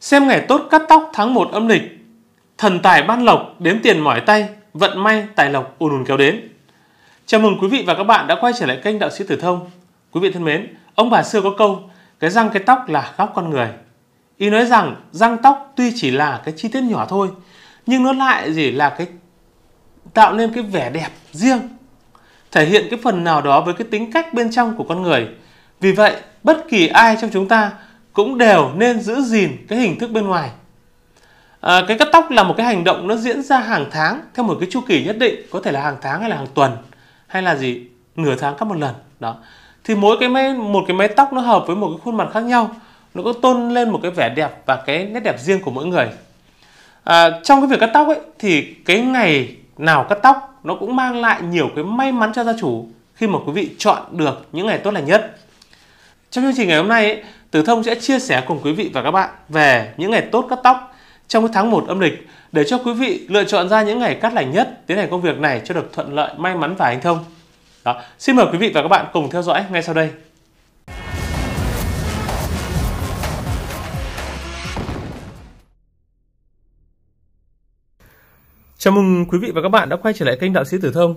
Xem ngày tốt cắt tóc tháng 1 âm lịch, thần tài ban lộc đếm tiền mỏi tay, vận may tài lộc ùn ùn kéo đến. Chào mừng quý vị và các bạn đã quay trở lại kênh Đạo sĩ Tử Thông. Quý vị thân mến, ông bà xưa có câu, cái răng cái tóc là góc con người. Ý nói rằng răng tóc tuy chỉ là cái chi tiết nhỏ thôi, nhưng nó lại gì là cái tạo nên cái vẻ đẹp riêng, thể hiện cái phần nào đó với cái tính cách bên trong của con người. Vì vậy, bất kỳ ai trong chúng ta cũng đều nên giữ gìn cái hình thức bên ngoài à, cái cắt tóc là một cái hành động nó diễn ra hàng tháng theo một cái chu kỳ nhất định có thể là hàng tháng hay là hàng tuần hay là gì nửa tháng cắt một lần đó thì mỗi cái máy một cái mái tóc nó hợp với một cái khuôn mặt khác nhau nó có tôn lên một cái vẻ đẹp và cái nét đẹp riêng của mỗi người à, trong cái việc cắt tóc ấy thì cái ngày nào cắt tóc nó cũng mang lại nhiều cái may mắn cho gia chủ khi mà quý vị chọn được những ngày tốt lành nhất trong chương trình ngày hôm nay ấy, Tử Thông sẽ chia sẻ cùng quý vị và các bạn về những ngày tốt cắt tóc trong tháng 1 âm lịch để cho quý vị lựa chọn ra những ngày cắt lành nhất tiến hành công việc này cho được thuận lợi, may mắn và anh thông. Đó. Xin mời quý vị và các bạn cùng theo dõi ngay sau đây. Chào mừng quý vị và các bạn đã quay trở lại kênh Đạo sĩ Tử Thông.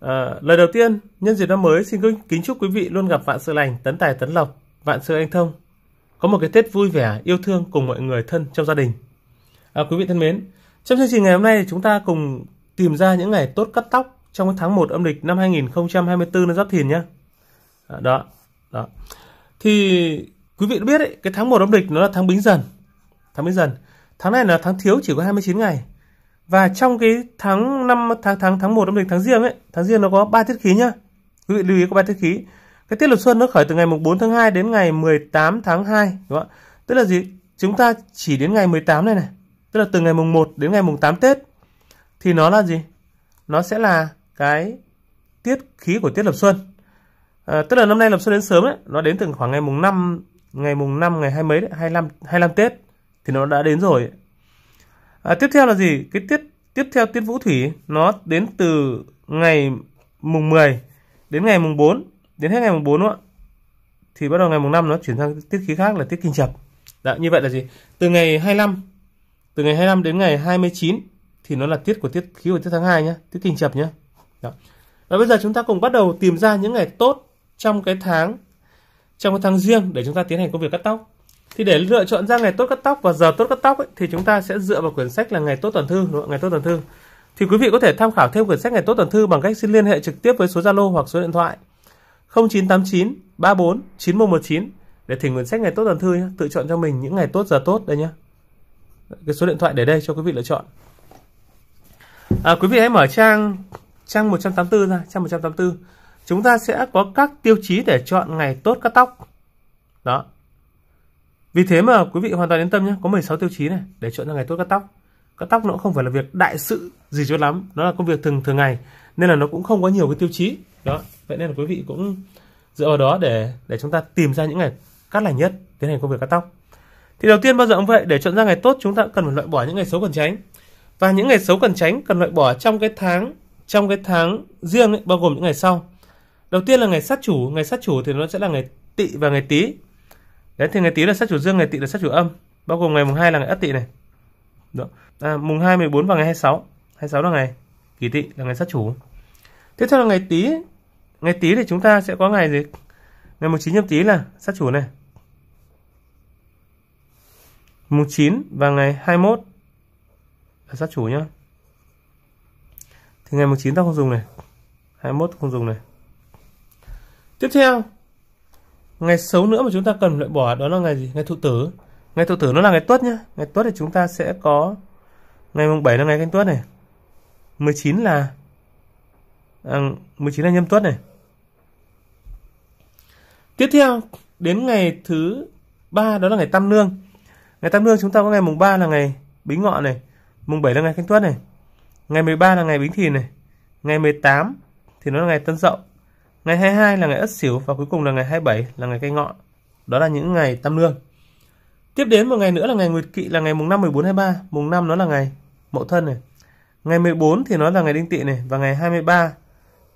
À, lời đầu tiên, nhân dịp năm mới xin kính chúc quý vị luôn gặp vạn sự lành, tấn tài tấn lộc Vạn Sự Anh Thông có một cái Tết vui vẻ, yêu thương cùng mọi người thân trong gia đình. À, quý vị thân mến, trong chương trình ngày hôm nay chúng ta cùng tìm ra những ngày tốt cắt tóc trong tháng 1 âm lịch năm 2024 năm Giáp Thìn nhé. À, đó, đó. Thì quý vị đã biết ấy, cái tháng 1 âm lịch nó là tháng Bính Dần. Tháng Bính Dần. Tháng này là tháng thiếu chỉ có 29 ngày. Và trong cái tháng năm tháng tháng tháng 1 âm lịch tháng Giêng ấy, tháng Giêng nó có 3 tiết khí nhá. Quý vị lưu ý có 3 tiết khí cái tiết lập xuân nó khởi từ ngày 4 tháng 2 đến ngày 18 tháng 2, đúng không ạ? Tức là gì? Chúng ta chỉ đến ngày 18 này này, tức là từ ngày mùng 1 đến ngày mùng 8 Tết thì nó là gì? Nó sẽ là cái tiết khí của tiết lập xuân. À, tức là năm nay lập xuân đến sớm ấy, nó đến từ khoảng ngày mùng 5 ngày mùng 5 ngày hai mấy đấy, 25 25 Tết thì nó đã đến rồi. À, tiếp theo là gì? Cái tiết tiếp theo tiết vũ thủy nó đến từ ngày mùng 10 đến ngày mùng 4 đến hết ngày mùng 4 đúng không ạ thì bắt đầu ngày mùng 5 nó chuyển sang tiết khí khác là tiết kinh chập Đã, như vậy là gì từ ngày 25 từ ngày 25 đến ngày 29 thì nó là tiết của tiết khí của tiết tháng 2 nhé tiết kinh chập nhé Đó. và bây giờ chúng ta cùng bắt đầu tìm ra những ngày tốt trong cái tháng trong cái tháng riêng để chúng ta tiến hành công việc cắt tóc thì để lựa chọn ra ngày tốt cắt tóc và giờ tốt cắt tóc ấy, thì chúng ta sẽ dựa vào quyển sách là ngày tốt tuần thư đúng không? ngày tốt tuần thư thì quý vị có thể tham khảo thêm quyển sách ngày tốt tuần thư bằng cách xin liên hệ trực tiếp với số zalo hoặc số điện thoại 0989 34 9119 để thỉnh nguyện sách ngày tốt tuần thư nhé. Tự chọn cho mình những ngày tốt giờ tốt đây nhé. Cái số điện thoại để đây cho quý vị lựa chọn. À, quý vị hãy mở trang trang 184 ra, trang 184. Chúng ta sẽ có các tiêu chí để chọn ngày tốt cắt tóc. Đó. Vì thế mà quý vị hoàn toàn yên tâm nhé, có 16 tiêu chí này để chọn ra ngày tốt cắt tóc. Cắt tóc nó không phải là việc đại sự gì cho lắm, nó là công việc thường thường ngày nên là nó cũng không có nhiều cái tiêu chí đó vậy nên là quý vị cũng dựa vào đó để để chúng ta tìm ra những ngày cắt lành nhất tiến hành công việc cắt tóc thì đầu tiên bao giờ cũng vậy để chọn ra ngày tốt chúng ta cần phải loại bỏ những ngày xấu cần tránh và những ngày xấu cần tránh cần loại bỏ trong cái tháng trong cái tháng riêng ấy, bao gồm những ngày sau đầu tiên là ngày sát chủ ngày sát chủ thì nó sẽ là ngày tỵ và ngày tý đấy thì ngày tý là sát chủ dương ngày tỵ là sát chủ âm bao gồm ngày mùng 2 là ngày ất tỵ này đó. À, mùng 2, 14 và ngày 26 26 là ngày kỳ tị là ngày sát chủ tiếp theo là ngày tý ngày tý thì chúng ta sẽ có ngày gì ngày mùng chín nhâm tý là sát chủ này mùng 9 và ngày 21 là sát chủ nhá. Thì ngày mùng 9 ta không dùng này. 21 không dùng này. Tiếp theo, ngày xấu nữa mà chúng ta cần loại bỏ đó là ngày gì? Ngày thụ tử. Ngày thụ tử nó là ngày tuất nhá. Ngày tuất thì chúng ta sẽ có ngày mùng 7 là ngày canh tuất này. 19 là à, 19 là nhâm tuất này. Tiếp theo đến ngày thứ ba đó là ngày tam nương. Ngày tam nương chúng ta có ngày mùng 3 là ngày bính ngọ này, mùng 7 là ngày canh tuất này. Ngày 13 là ngày bính thìn này. Ngày 18 thì nó là ngày tân dậu. Ngày 22 là ngày ất sửu và cuối cùng là ngày 27 là ngày canh ngọ. Đó là những ngày tam nương. Tiếp đến một ngày nữa là ngày nguyệt kỵ là ngày mùng 5 14 23, mùng 5 nó là ngày mậu thân này. Ngày 14 thì nó là ngày đinh tỵ này và ngày 23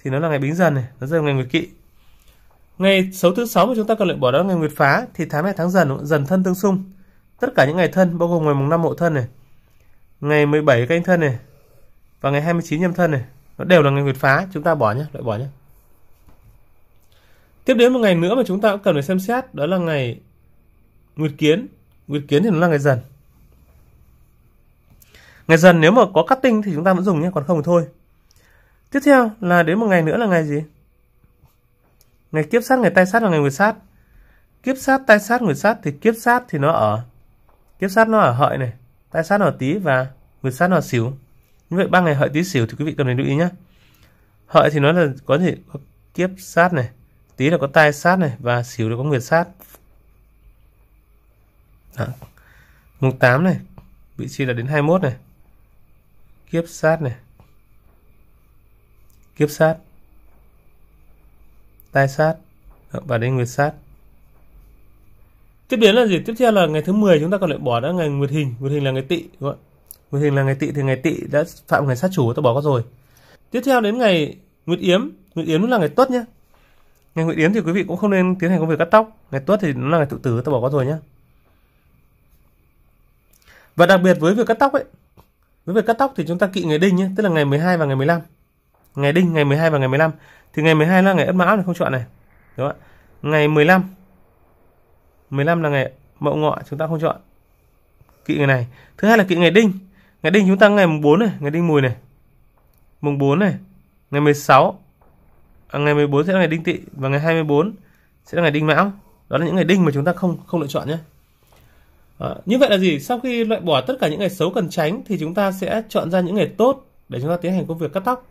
thì nó là ngày bính dần này, nó rơi vào ngày nguyệt kỵ. Ngày xấu thứ sáu mà chúng ta cần loại bỏ đó là ngày nguyệt phá thì tháng này tháng dần dần thân tương xung. Tất cả những ngày thân bao gồm ngày mùng 5 mộ thân này, ngày 17 canh thân này và ngày 29 nhâm thân này, nó đều là ngày nguyệt phá, chúng ta bỏ nhé, loại bỏ nhé. Tiếp đến một ngày nữa mà chúng ta cũng cần phải xem xét đó là ngày Nguyệt Kiến. Nguyệt Kiến thì nó là ngày dần ngày dần nếu mà có cắt tinh thì chúng ta vẫn dùng nhé còn không thì thôi tiếp theo là đến một ngày nữa là ngày gì ngày kiếp sát ngày tai sát và ngày người sát kiếp sát tai sát người sát thì kiếp sát thì nó ở kiếp sát nó ở hợi này tai sát nó ở tý và người sát nó ở xỉu như vậy ba ngày hợi tý xỉu thì quý vị cần phải lưu ý nhé hợi thì nó là có gì có kiếp sát này tý là có tai sát này và xỉu là có người sát Đó. mùng 8 này vị trí là đến 21 này kiếp sát này kiếp sát tai sát và ờ, đến nguyệt sát tiếp đến là gì tiếp theo là ngày thứ 10 chúng ta còn lại bỏ đã ngày nguyệt hình nguyệt hình là ngày tị đúng không nguyệt hình là ngày tị thì ngày tị đã phạm ngày sát chủ ta bỏ qua rồi tiếp theo đến ngày nguyệt yếm nguyệt yếm là ngày tuất nhé ngày nguyệt yếm thì quý vị cũng không nên tiến hành công việc cắt tóc ngày tuất thì nó là ngày tự tử ta bỏ qua rồi nhé và đặc biệt với việc cắt tóc ấy với việc cắt tóc thì chúng ta kỵ ngày đinh nhé, tức là ngày 12 và ngày 15. Ngày đinh, ngày 12 và ngày 15. Thì ngày 12 là ngày Ất Mão này không chọn này. Đúng không ạ? Ngày 15 15 là ngày Mậu Ngọ chúng ta không chọn. Kỵ ngày này. Thứ hai là kỵ ngày đinh. Ngày đinh chúng ta ngày mùng 4 này, ngày đinh mùi này. Mùng 4 này, ngày 16. À, ngày 14 sẽ là ngày đinh tỵ và ngày 24 sẽ là ngày đinh mão. Đó là những ngày đinh mà chúng ta không không lựa chọn nhé. À, như vậy là gì? Sau khi loại bỏ tất cả những ngày xấu cần tránh thì chúng ta sẽ chọn ra những ngày tốt để chúng ta tiến hành công việc cắt tóc.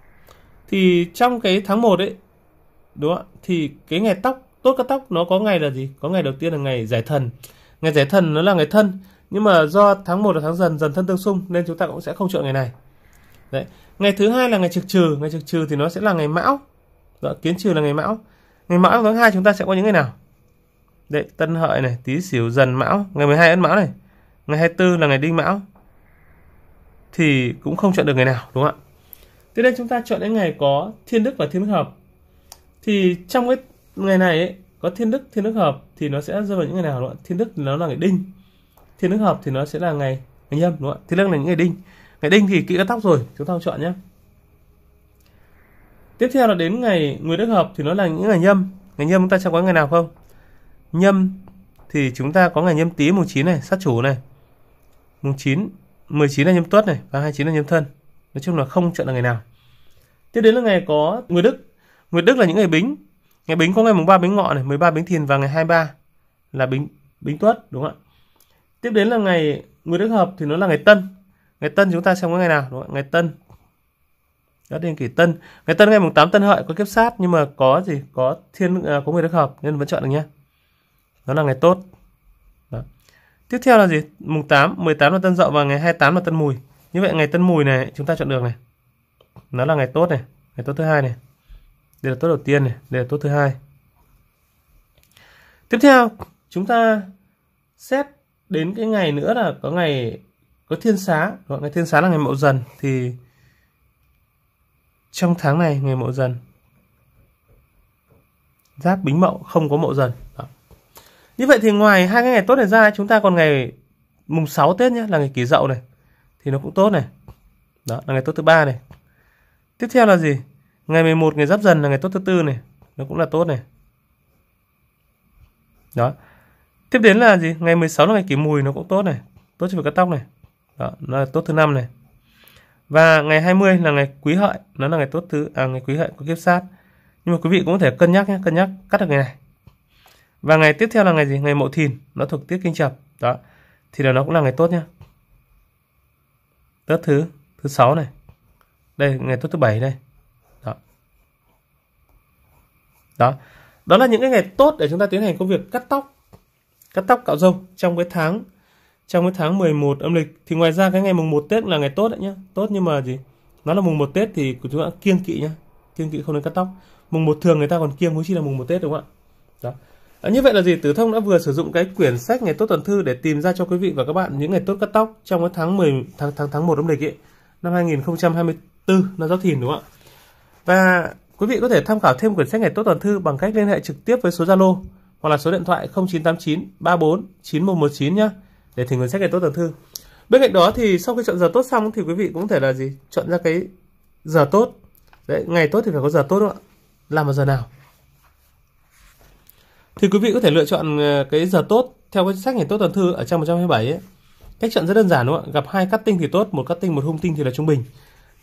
Thì trong cái tháng 1 ấy, đúng không ạ? Thì cái ngày tóc, tốt cắt tóc nó có ngày là gì? Có ngày đầu tiên là ngày giải thần. Ngày giải thần nó là ngày thân, nhưng mà do tháng 1 là tháng dần dần thân tương xung nên chúng ta cũng sẽ không chọn ngày này. Đấy. Ngày thứ hai là ngày trực trừ, ngày trực trừ thì nó sẽ là ngày mão. Đó, dạ, kiến trừ là ngày mão. Ngày mão tháng 2 chúng ta sẽ có những ngày nào? Đệ Tân Hợi này, tí Sửu Dần Mão, ngày 12 Ất Mão này, ngày 24 là ngày Đinh Mão. Thì cũng không chọn được ngày nào đúng không ạ? Tiếp đây chúng ta chọn những ngày có Thiên Đức và Thiên Đức Hợp. Thì trong cái ngày này ấy, có Thiên Đức, Thiên Đức Hợp thì nó sẽ rơi vào những ngày nào đúng không ạ? Thiên Đức nó là ngày Đinh. Thiên Đức Hợp thì nó sẽ là ngày ngày Nhâm đúng không ạ? Thiên Đức là những ngày Đinh. Ngày Đinh thì kỹ đã tóc rồi, chúng ta không chọn nhé. Tiếp theo là đến ngày Nguyên Đức Hợp thì nó là những ngày Nhâm. Ngày Nhâm chúng ta chẳng có ngày nào không? nhâm thì chúng ta có ngày nhâm tý mùng 9 này, sát chủ này. Mùng 9, 19 là nhâm tuất này và 29 là nhâm thân. Nói chung là không chọn là ngày nào. Tiếp đến là ngày có Nguyệt Đức. Nguyệt Đức là những ngày bính. Ngày bính có ngày mùng 3 bính ngọ này, 13 bính thìn và ngày 23 là bính bính tuất đúng không ạ? Tiếp đến là ngày Nguyệt Đức hợp thì nó là ngày tân. Ngày tân chúng ta xem có ngày nào đúng không ạ? Ngày tân. Đó đến kỷ tân. Ngày tân ngày mùng 8 tân hợi có kiếp sát nhưng mà có gì? Có thiên à, có Nguyệt Đức hợp nên vẫn chọn được nhé đó là ngày tốt đó. tiếp theo là gì mùng 8 18 là tân dậu và ngày 28 là tân mùi như vậy ngày tân mùi này chúng ta chọn được này nó là ngày tốt này ngày tốt thứ hai này đây là tốt đầu tiên này đây là tốt thứ hai tiếp theo chúng ta xét đến cái ngày nữa là có ngày có thiên xá gọi ngày thiên xá là ngày mậu dần thì trong tháng này ngày mậu dần giáp bính mậu không có mậu dần như vậy thì ngoài hai cái ngày tốt này ra chúng ta còn ngày mùng 6 Tết nhé là ngày kỷ dậu này thì nó cũng tốt này. Đó là ngày tốt thứ ba này. Tiếp theo là gì? Ngày 11 ngày Giáp Dần là ngày tốt thứ tư này, nó cũng là tốt này. Đó. Tiếp đến là gì? Ngày 16 là ngày kỷ mùi nó cũng tốt này, tốt cho việc cắt tóc này. Đó, nó là tốt thứ năm này. Và ngày 20 là ngày quý hợi, nó là ngày tốt thứ à ngày quý hợi có kiếp sát. Nhưng mà quý vị cũng có thể cân nhắc nhé, cân nhắc cắt được ngày này và ngày tiếp theo là ngày gì ngày mậu thìn nó thuộc tiết kinh chập đó thì là nó cũng là ngày tốt nhá tốt thứ thứ sáu này đây ngày tốt thứ bảy đây đó đó đó là những cái ngày tốt để chúng ta tiến hành công việc cắt tóc cắt tóc cạo râu trong cái tháng trong cái tháng 11 âm lịch thì ngoài ra cái ngày mùng 1 Tết là ngày tốt đấy nhá tốt nhưng mà gì nó là mùng 1 Tết thì của chúng ta kiêng kỵ nhá kiêng kỵ không nên cắt tóc mùng 1 thường người ta còn kiêng mới chi là mùng 1 Tết đúng không ạ đó Ờ, như vậy là gì? Tử Thông đã vừa sử dụng cái quyển sách ngày tốt tuần thư để tìm ra cho quý vị và các bạn những ngày tốt cắt tóc trong cái tháng 10 tháng tháng tháng một âm lịch ấy, năm 2024 năm giáo Thìn đúng không ạ? Và quý vị có thể tham khảo thêm quyển sách ngày tốt tuần thư bằng cách liên hệ trực tiếp với số Zalo hoặc là số điện thoại 0989 34 9119 nhé để thỉnh quyển sách ngày tốt tuần thư. Bên cạnh đó thì sau khi chọn giờ tốt xong thì quý vị cũng thể là gì? Chọn ra cái giờ tốt. Đấy, ngày tốt thì phải có giờ tốt đúng không ạ? Làm vào giờ nào? thì quý vị có thể lựa chọn ờ, cái giờ tốt theo cái sách ngày tốt tuần thư ở trang 127 ấy. Cách chọn rất đơn giản đúng không ạ? Gặp hai cắt tinh thì tốt, một cắt tinh một hung tinh thì là trung bình.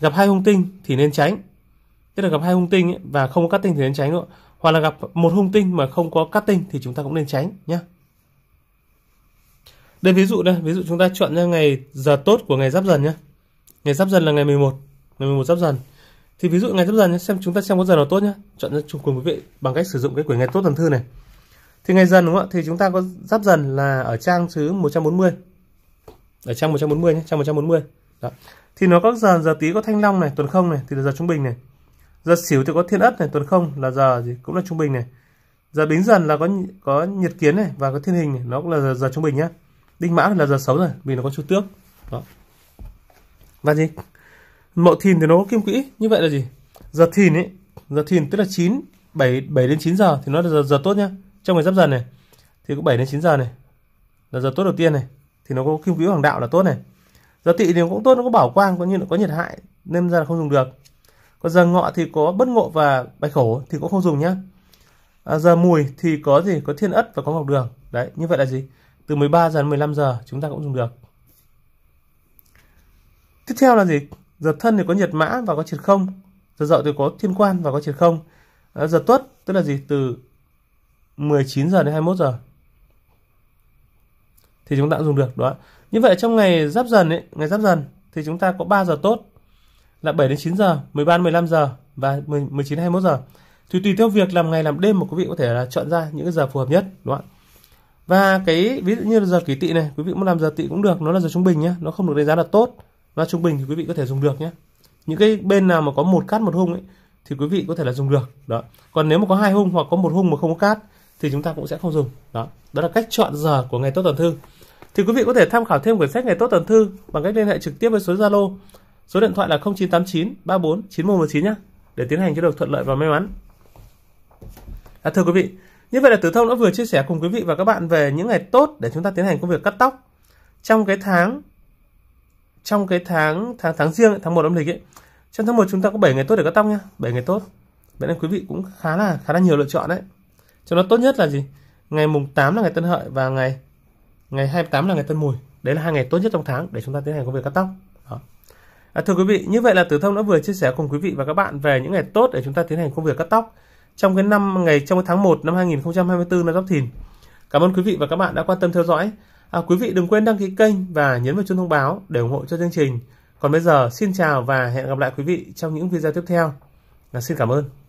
Gặp hai hung tinh thì nên tránh. Tức là gặp hai hung tinh ấy, và không có cắt tinh thì nên tránh đúng không Hoặc là gặp một hung tinh mà không có cắt tinh thì chúng ta cũng nên tránh nhé. Đây ví dụ đây, ví dụ chúng ta chọn ra ngày giờ tốt của ngày giáp dần nhé. Ngày giáp dần là ngày 11, ngày 11 giáp dần. Thì ví dụ ngày giáp dần nhé, xem chúng ta xem có giờ nào tốt nhé. Chọn ra chung cùng quý vị bằng cách sử dụng cái quyển ngày tốt tuần thư này thì ngày dần đúng không ạ thì chúng ta có giáp dần là ở trang thứ 140 ở trang 140 nhé trang 140 đó. thì nó có giờ giờ tí có thanh long này tuần không này thì là giờ trung bình này giờ xỉu thì có thiên ất này tuần không là giờ gì cũng là trung bình này giờ bính dần là có có nhiệt kiến này và có thiên hình này. nó cũng là giờ, giờ trung bình nhá đinh mão là giờ xấu rồi vì nó có chu tước đó và gì mậu thìn thì nó có kim quỹ như vậy là gì giờ thìn ấy giờ thìn tức là 9 7 7 đến 9 giờ thì nó là giờ, giờ tốt nhá trong ngày giáp dần này thì có 7 đến 9 giờ này là giờ tốt đầu tiên này thì nó có kim quý hoàng đạo là tốt này giờ tỵ thì cũng tốt nó có bảo quang có như là có nhiệt hại nên ra là không dùng được còn giờ ngọ thì có bất ngộ và bạch khổ thì cũng không dùng nhá à, giờ mùi thì có gì có thiên ất và có ngọc đường đấy như vậy là gì từ 13 giờ đến 15 giờ chúng ta cũng dùng được tiếp theo là gì giờ thân thì có nhiệt mã và có triệt không giờ dậu thì có thiên quan và có triệt không à, giờ tuất tức là gì từ 19 giờ đến 21 giờ thì chúng ta cũng dùng được đó như vậy trong ngày giáp dần ấy ngày giáp dần thì chúng ta có 3 giờ tốt là 7 đến 9 giờ 13 đến 15 giờ và 19 21 giờ thì tùy theo việc làm ngày làm đêm mà quý vị có thể là chọn ra những cái giờ phù hợp nhất đúng không ạ và cái ví dụ như là giờ kỷ tỵ này quý vị muốn làm giờ tỵ cũng được nó là giờ trung bình nhé nó không được đánh giá là tốt và trung bình thì quý vị có thể dùng được nhé những cái bên nào mà có một cát một hung ấy thì quý vị có thể là dùng được đó còn nếu mà có hai hung hoặc có một hung mà không có cát thì chúng ta cũng sẽ không dùng đó đó là cách chọn giờ của ngày tốt tuần thư thì quý vị có thể tham khảo thêm quyển sách ngày tốt tuần thư bằng cách liên hệ trực tiếp với số zalo số điện thoại là 0989 34 9119 nhé để tiến hành cho được thuận lợi và may mắn à, thưa quý vị như vậy là tử thông đã vừa chia sẻ cùng quý vị và các bạn về những ngày tốt để chúng ta tiến hành công việc cắt tóc trong cái tháng trong cái tháng tháng tháng riêng tháng 1 âm lịch ấy trong tháng 1 chúng ta có 7 ngày tốt để cắt tóc nha 7 ngày tốt vậy nên quý vị cũng khá là khá là nhiều lựa chọn đấy cho nó tốt nhất là gì ngày mùng 8 là ngày tân hợi và ngày ngày 28 là ngày tân mùi đấy là hai ngày tốt nhất trong tháng để chúng ta tiến hành công việc cắt tóc Đó. À, thưa quý vị như vậy là tử thông đã vừa chia sẻ cùng quý vị và các bạn về những ngày tốt để chúng ta tiến hành công việc cắt tóc trong cái năm ngày trong cái tháng 1 năm 2024 năm giáp thìn cảm ơn quý vị và các bạn đã quan tâm theo dõi à, quý vị đừng quên đăng ký kênh và nhấn vào chuông thông báo để ủng hộ cho chương trình còn bây giờ xin chào và hẹn gặp lại quý vị trong những video tiếp theo à, xin cảm ơn